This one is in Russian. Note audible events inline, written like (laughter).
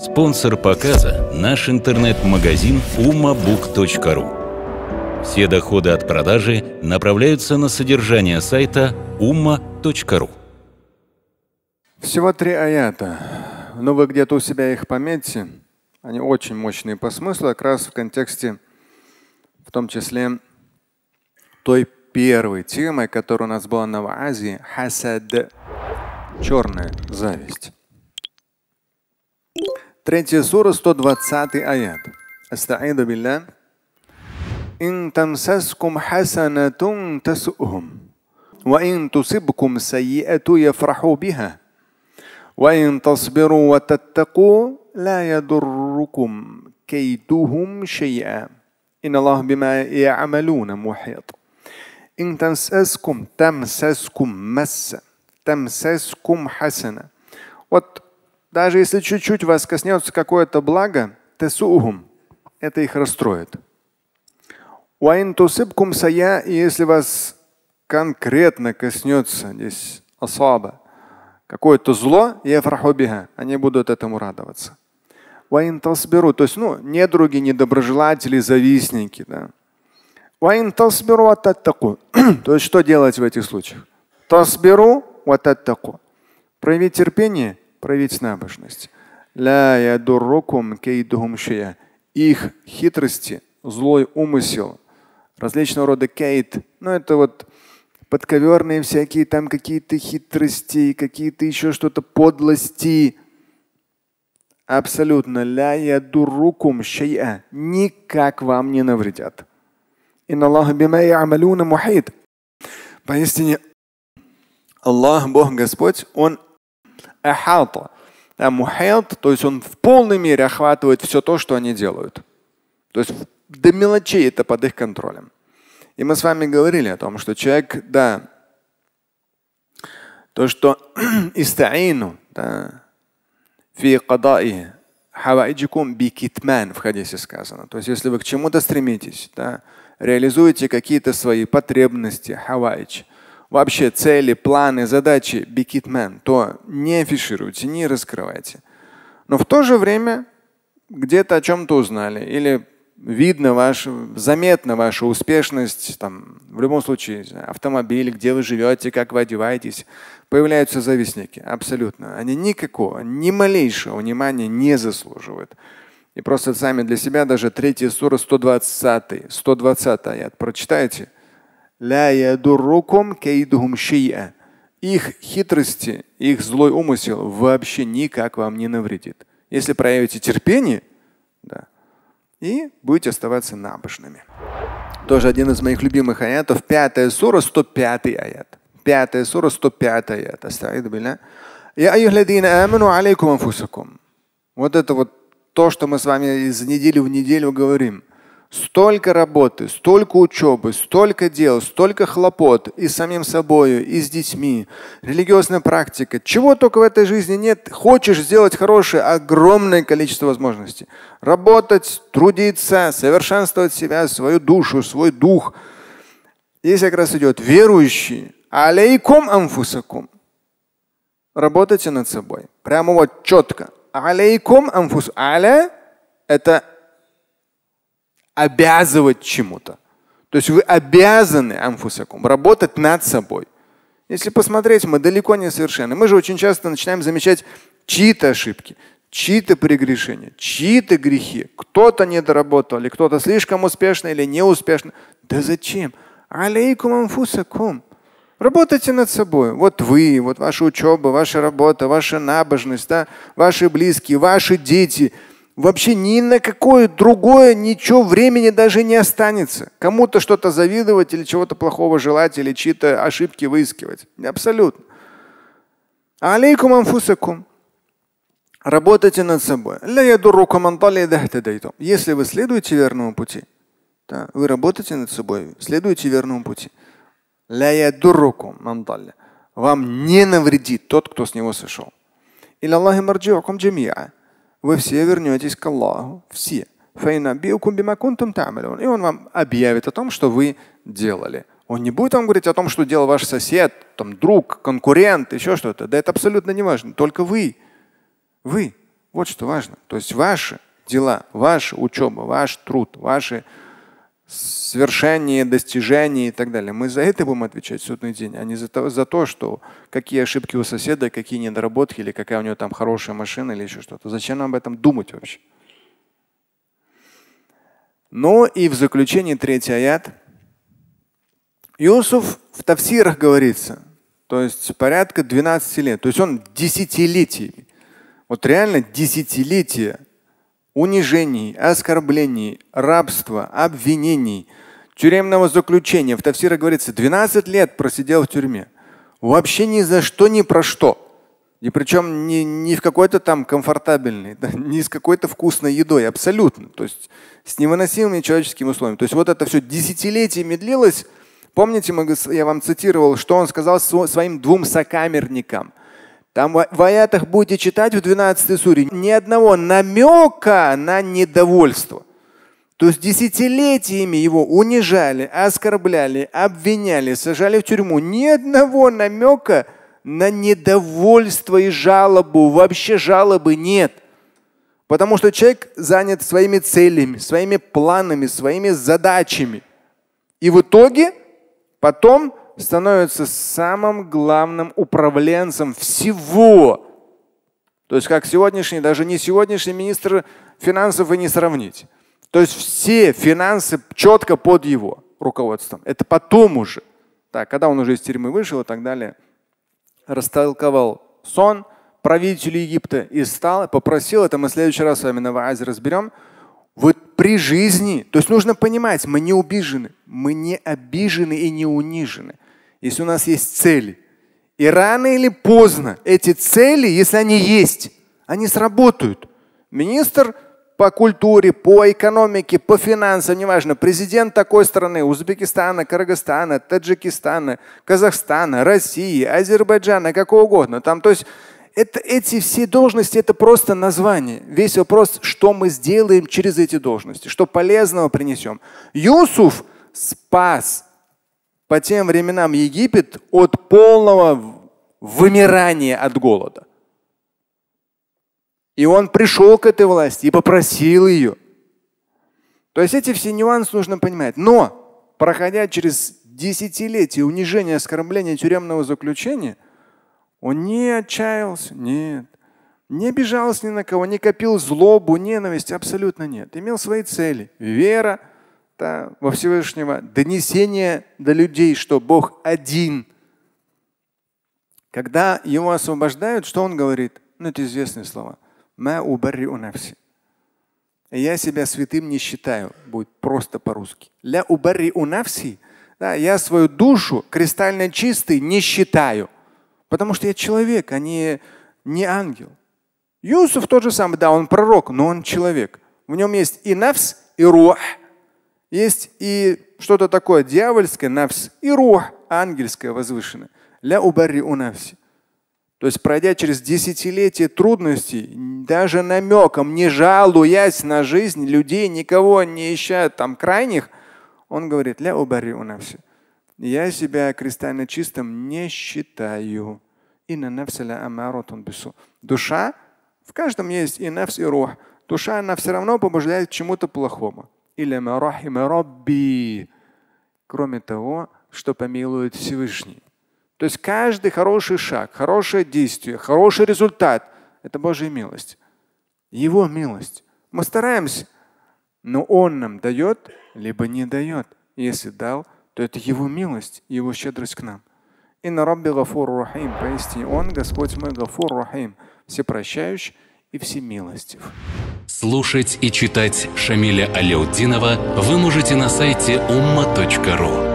Спонсор показа – наш интернет-магазин umabook.ru. Все доходы от продажи направляются на содержание сайта umma.ru. Всего три аята, но ну, вы где-то у себя их пометьте. Они очень мощные по смыслу, как раз в контексте, в том числе, той первой темой, которая у нас была на Азии – хасад, черная зависть. Третья сура, 120 аят. أستعيذ بالله إن تمسسكم حسنة تسؤهم وإن تصبكم سيئة يفرحوا بها وإن تصبروا وتتقوا لا يضركم كيدهم شيئا إن الله بما يعملون محيط إن تمسسكم تمسسكم مس تمسسكم حسنة وت Даже если чуть-чуть вас коснется какое-то благо, тесугум, это их расстроит. Уайнтусыбкум сая, если вас конкретно коснется здесь асаба, какое-то зло, яфрахубиха, они будут этому радоваться. Уайнтасберу, то есть, ну, недруги, недоброжелатели, завистники, да. Уайнтасберу ататтаку. (clears throat) То есть, что делать в этих случаях? Тасберу ататтаку. Прояви терпение – проявить набожность. Их хитрости, злой умысел, различного рода кейт, ну это вот подковерные всякие там какие-то хитрости, какие-то еще что-то подлости. Абсолютно ля я ядурукум шейа никак вам не навредят. Аллах Поистине Аллах, Бог Господь, Он ахата. Да, мухайт, то есть он в полной мере охватывает все то, что они делают. То есть до мелочей это под их контролем. И мы с вами говорили о том, что человек, да, то, что (clears throat) истаину, да, фи кадаи хавайджикум бикитман в хадисе сказано. То есть если вы к чему-то стремитесь, да, реализуете какие-то свои потребности, хавайдж, вообще цели, планы, задачи бикитмен, то не афишируйте, не раскрывайте. Но в то же время где-то о чем-то узнали или видно ваша, заметна ваша успешность, там, в любом случае, автомобиль, где вы живете, как вы одеваетесь, появляются завистники. Абсолютно. Они никакого, ни малейшего внимания не заслуживают. И просто сами для себя даже третья сура 120, 120 аят прочитайте – их хитрости, их злой умысел вообще никак вам не навредит. Если проявите терпение, да, и будете оставаться набожными. Тоже один из моих любимых аятов. Пятая сура, 105 аят. Пятая сура, 105 аят. Вот это вот то, что мы с вами из недели в неделю говорим. Столько работы, столько учебы, столько дел, столько хлопот и с самим собою, и с детьми. Религиозная практика. Чего только в этой жизни нет. Хочешь сделать хорошее, огромное количество возможностей. Работать, трудиться, совершенствовать себя, свою душу, свой дух. Здесь как раз идет верующий. Алейкум амфусакум. Работайте над собой. Прямо вот четко. Алейкум амфус. Аля – это обязывать чему-то. То есть вы обязаны амфусакум работать над собой. Если посмотреть, мы далеко не совершенны. Мы же очень часто начинаем замечать чьи-то ошибки, чьи-то прегрешения, чьи-то грехи. Кто-то не доработал, или кто-то слишком успешно или неуспешно. Да зачем? Алейкум амфусакум. Работайте над собой. Вот вы, вот ваша учеба, ваша работа, ваша набожность, да? ваши близкие, ваши дети – вообще ни на какое другое ничего времени даже не останется. Кому-то что-то завидовать или чего-то плохого желать или чьи-то ошибки выискивать. Абсолютно. Алейкум амфусакум. Работайте над собой. Если вы следуете верному пути, да, вы работаете над собой, следуете верному пути. Вам не навредит тот, кто с него сошел. Или Аллахи марджиукум джамиа. Вы все вернетесь к Аллаху. Все. И он вам объявит о том, что вы делали. Он не будет вам говорить о том, что делал ваш сосед, там, друг, конкурент, еще что-то. Да это абсолютно не важно. Только вы. Вы. Вот что важно. То есть ваши дела, ваша учеба, ваш труд, ваши свершении, достижении и так далее. Мы за это будем отвечать в судный день, а не за то, за то, что какие ошибки у соседа, какие недоработки или какая у него там хорошая машина или еще что-то. Зачем нам об этом думать вообще? Но ну и в заключении третий аят. Юсуф в тафсирах говорится, то есть порядка 12 лет. То есть он десятилетиями. Вот реально десятилетия – унижений, оскорблений, рабства, обвинений, тюремного заключения. В Тавсира говорится, 12 лет просидел в тюрьме. Вообще ни за что, ни про что. И причем не, не в какой-то там комфортабельной, да, не с какой-то вкусной едой, абсолютно. То есть с невыносимыми человеческими условиями. То есть вот это все десятилетиями длилось. Помните, я вам цитировал, что он сказал своим двум сокамерникам – там в аятах будете читать в 12 суре ни одного намека на недовольство. То есть десятилетиями его унижали, оскорбляли, обвиняли, сажали в тюрьму. Ни одного намека на недовольство и жалобу. Вообще жалобы нет. Потому что человек занят своими целями, своими планами, своими задачами. И в итоге потом становится самым главным управленцем всего. То есть как сегодняшний, даже не сегодняшний министр финансов вы не сравнить. То есть все финансы четко под его руководством. Это потом уже. Так, когда он уже из тюрьмы вышел и так далее, растолковал сон правителю Египта и стал, попросил, это мы в следующий раз с вами на Ваазе разберем, вот при жизни, то есть нужно понимать, мы не обижены, мы не обижены и не унижены если у нас есть цели. И рано или поздно эти цели, если они есть, они сработают. Министр по культуре, по экономике, по финансам, неважно, президент такой страны, Узбекистана, Кыргызстана, Таджикистана, Казахстана, России, Азербайджана, какого угодно. Там, то есть это, эти все должности – это просто название. Весь вопрос, что мы сделаем через эти должности, что полезного принесем. Юсуф спас по тем временам Египет от полного вымирания от голода. И он пришел к этой власти и попросил ее. То есть эти все нюансы нужно понимать. Но, проходя через десятилетия унижения, оскорбления, тюремного заключения, он не отчаялся, нет. Не обижался ни на кого, не копил злобу, ненависть, абсолютно нет. Имел свои цели. Вера – та, во Всевышнего, донесение до людей, что Бог один. Когда его освобождают, что он говорит? Ну, это известные слова. Ма убарри унафси. Я себя святым не считаю, будет просто по-русски. Ля убарри унафси. Да, я свою душу кристально чистой не считаю. Потому что я человек, а не, не ангел. Юсуф тот же самый, да, он пророк, но он человек. В нем есть и навс, и рух. Есть и что-то такое дьявольское, нафс, и рух, ангельское возвышенное. Ля убари у нафси. То есть пройдя через десятилетия трудностей, даже намеком, не жалуясь на жизнь людей, никого не ища там крайних, он говорит, ля убари у нафси. Я себя кристально чистым не считаю. И на нафсаля амаротун бису. Душа, в каждом есть и нафс, и рух. Душа, она все равно побуждает к чему-то плохому иляма рахима рабби, кроме того, что помилует Всевышний. То есть каждый хороший шаг, хорошее действие, хороший результат – это Божья милость. Его милость. Мы стараемся, но Он нам дает, либо не дает. Если дал, то это Его милость, Его щедрость к нам. И на Рабби Гафур Рахим, поистине Он, Господь мой Гафур Рахим, всепрощающий и всемилостив. Слушать и читать Шамиля Аляутдинова вы можете на сайте umma.ru.